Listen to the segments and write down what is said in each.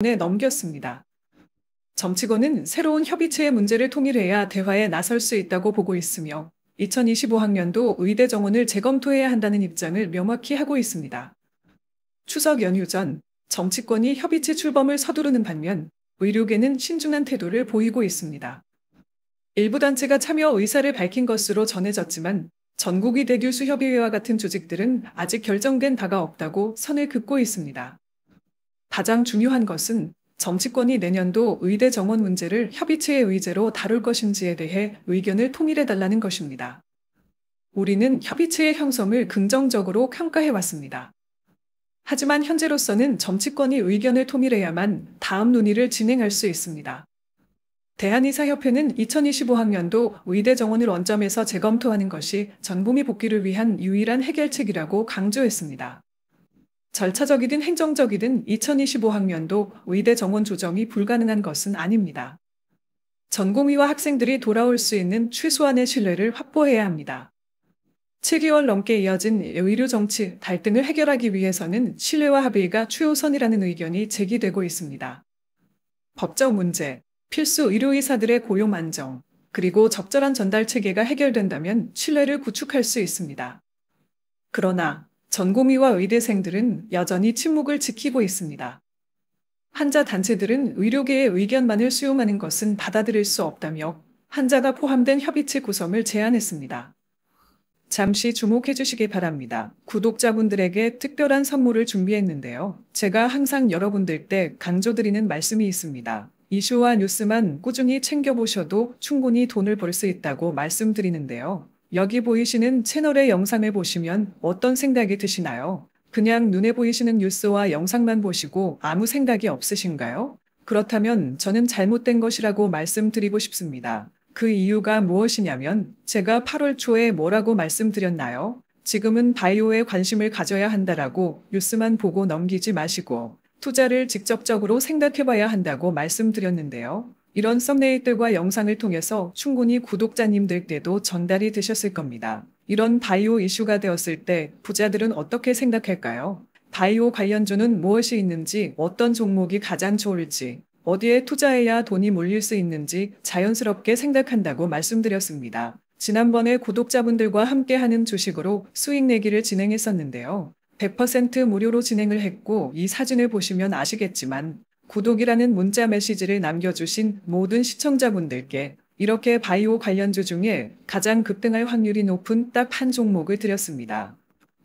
네, 넘겼습니다. 정치권은 새로운 협의체의 문제를 통일해야 대화에 나설 수 있다고 보고 있으며 2025학년도 의대 정원을 재검토해야 한다는 입장을 명확히 하고 있습니다. 추석 연휴 전 정치권이 협의체 출범을 서두르는 반면 의료계는 신중한 태도를 보이고 있습니다. 일부 단체가 참여 의사를 밝힌 것으로 전해졌지만 전국이 대교수협의회와 같은 조직들은 아직 결정된 바가 없다고 선을 긋고 있습니다. 가장 중요한 것은 정치권이 내년도 의대 정원 문제를 협의체의 의제로 다룰 것인지에 대해 의견을 통일해달라는 것입니다. 우리는 협의체의 형성을 긍정적으로 평가해왔습니다. 하지만 현재로서는 정치권이 의견을 통일해야만 다음 논의를 진행할 수 있습니다. 대한의사협회는 2025학년도 의대 정원을 원점에서 재검토하는 것이 전부미 복귀를 위한 유일한 해결책이라고 강조했습니다. 절차적이든 행정적이든 2025학년도 의대 정원 조정이 불가능한 것은 아닙니다. 전공의와 학생들이 돌아올 수 있는 최소한의 신뢰를 확보해야 합니다. 7개월 넘게 이어진 의료 정치 갈등을 해결하기 위해서는 신뢰와 합의가 최우선이라는 의견이 제기되고 있습니다. 법적 문제, 필수 의료의사들의 고용 안정, 그리고 적절한 전달 체계가 해결된다면 신뢰를 구축할 수 있습니다. 그러나 전공의와 의대생들은 여전히 침묵을 지키고 있습니다. 환자 단체들은 의료계의 의견만을 수용하는 것은 받아들일 수 없다며 환자가 포함된 협의체 구성을 제안했습니다. 잠시 주목해 주시기 바랍니다. 구독자분들에게 특별한 선물을 준비했는데요. 제가 항상 여러분들때 강조드리는 말씀이 있습니다. 이슈와 뉴스만 꾸준히 챙겨보셔도 충분히 돈을 벌 수 있다고 말씀드리는데요. 여기 보이시는 채널의 영상을 보시면 어떤 생각이 드시나요? 그냥 눈에 보이시는 뉴스와 영상만 보시고 아무 생각이 없으신가요? 그렇다면 저는 잘못된 것이라고 말씀드리고 싶습니다. 그 이유가 무엇이냐면 제가 8월 초에 뭐라고 말씀드렸나요? 지금은 바이오에 관심을 가져야 한다라고 뉴스만 보고 넘기지 마시고 투자를 직접적으로 생각해봐야 한다고 말씀드렸는데요. 이런 썸네일들과 영상을 통해서 충분히 구독자님들께도 전달이 되셨을 겁니다. 이런 바이오 이슈가 되었을 때 부자들은 어떻게 생각할까요? 바이오 관련주는 무엇이 있는지, 어떤 종목이 가장 좋을지, 어디에 투자해야 돈이 몰릴 수 있는지 자연스럽게 생각한다고 말씀드렸습니다. 지난번에 구독자분들과 함께하는 주식으로 수익 내기를 진행했었는데요. 100% 무료로 진행을 했고 이 사진을 보시면 아시겠지만 구독이라는 문자 메시지를 남겨주신 모든 시청자분들께 이렇게 바이오 관련주 중에 가장 급등할 확률이 높은 딱 한 종목을 드렸습니다.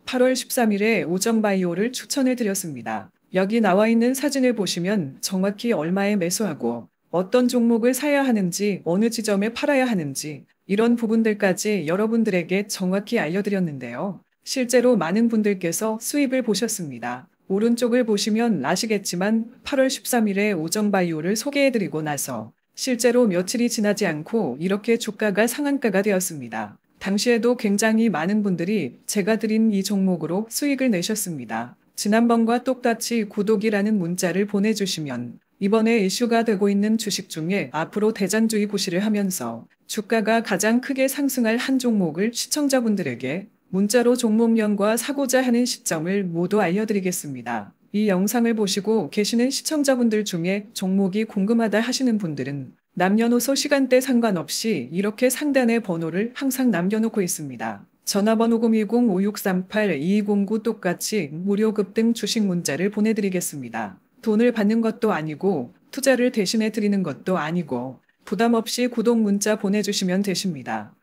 8월 13일에 오정바이오를 추천해 드렸습니다. 여기 나와 있는 사진을 보시면 정확히 얼마에 매수하고 어떤 종목을 사야 하는지 어느 지점에 팔아야 하는지 이런 부분들까지 여러분들에게 정확히 알려드렸는데요. 실제로 많은 분들께서 수입을 보셨습니다. 오른쪽을 보시면 아시겠지만 8월 13일에 오정바이오를 소개해드리고 나서 실제로 며칠이 지나지 않고 이렇게 주가가 상한가가 되었습니다. 당시에도 굉장히 많은 분들이 제가 드린 이 종목으로 수익을 내셨습니다. 지난번과 똑같이 구독이라는 문자를 보내주시면 이번에 이슈가 되고 있는 주식 중에 앞으로 대장주의 고시를 하면서 주가가 가장 크게 상승할 한 종목을 시청자분들에게 문자로 종목명과 사고자 하는 시점을 모두 알려드리겠습니다. 이 영상을 보시고 계시는 시청자분들 중에 종목이 궁금하다 하시는 분들은 남녀노소 시간대 상관없이 이렇게 상단의 번호를 항상 남겨놓고 있습니다. 전화번호 010-5638-2209 똑같이 무료 급등 주식 문자를 보내드리겠습니다. 돈을 받는 것도 아니고 투자를 대신해 드리는 것도 아니고 부담 없이 구독 문자 보내주시면 되십니다.